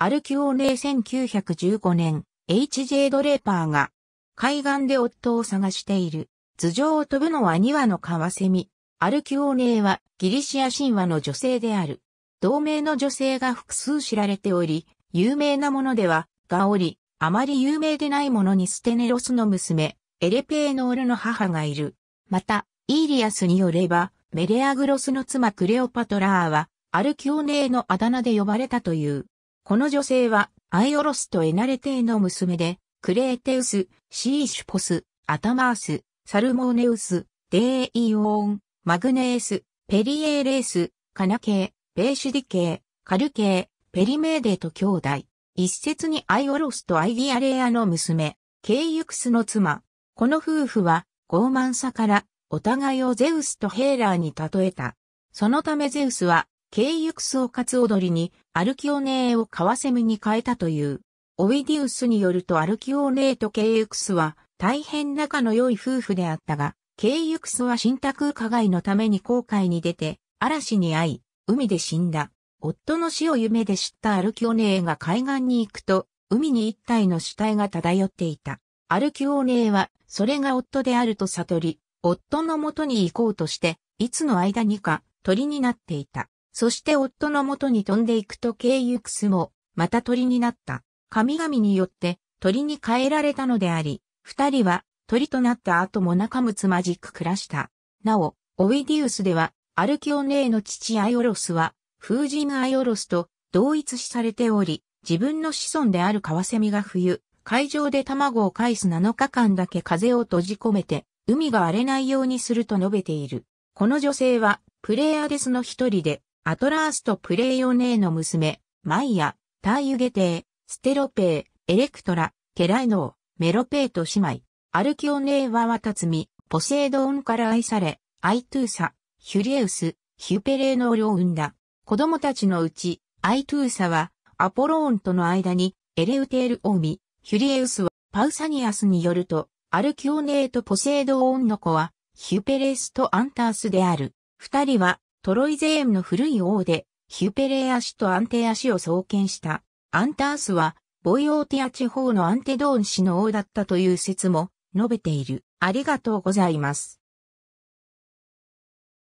アルキオーネー1915年、H.J. ドレーパーが、海岸で夫を探している。頭上を飛ぶのは2羽のカワセミ。アルキオーネーはギリシア神話の女性である。同名の女性が複数知られており、有名なものでは、ガオリ、あまり有名でないものにステネロスの娘、エレペーノールの母がいる。また、イーリアスによれば、メレアグロスの妻クレオパトラーは、アルキオネーのあだ名で呼ばれたという。この女性は、アイオロスとエナレテーの娘で、クレーテウス、シーシュポス、アタマース、サルモーネウス、デーイオーン、マグネース、ペリエーレース、カナ系、ベーシュディ系、カル系、ペリメーデと兄弟。一説にアイオロスとアイディアレアの娘、ケイユクスの妻。この夫婦は、傲慢さから、お互いをゼウスとヘーラーに例えた。そのためゼウスは、経由総括踊りにアルキオネーをカワセミに変えたという。オイディウスによるとアルキオネーとケイユクスは大変仲の良い夫婦であったが、ケイユクスは新宅加害のために航海に出て、嵐に遭い、海で死んだ。夫の死を夢で知ったアルキオネーが海岸に行くと、海に一体の死体が漂っていた。アルキオネーは、それが夫であると悟り、夫の元に行こうとして、いつの間にか鳥になっていた。そして夫の元に飛んでいくとケイユクスも、また鳥になった。神々によって鳥に変えられたのであり、二人は鳥となった後も仲睦まじく暮らした。なお、オイディウスでは、アルキオネーの父アイオロスは、風神アイオロスと同一視されており、自分の子孫であるカワセミが冬、海上で卵を返す7日間だけ風を閉じ込めて、海が荒れないようにすると述べている。この女性は、プレイヤーデスの一人で、アトラースとプレイオネーの娘、マイア、タイユゲテー、ステロペー、エレクトラ、ケライノー、メロペーと姉妹、アルキオネーはワタツミ、ポセイドオンから愛され、アイトゥーサ、ヒュリエウス、ヒュペレーノールを生んだ。子供たちのうち、アイトゥーサは、アポローンとの間に、エレウテール王ミ、ヒュリエウスは、パウサニアスによると、アルキオネーとポセイドオンの子は、ヒュペレスとアンタースである。二人は、トロイゼームの古い王で、ヒュペレー足とアンテア氏を創建した。アンタースは、ボイオーティア地方のアンテドーン氏の王だったという説も述べている。ありがとうございます。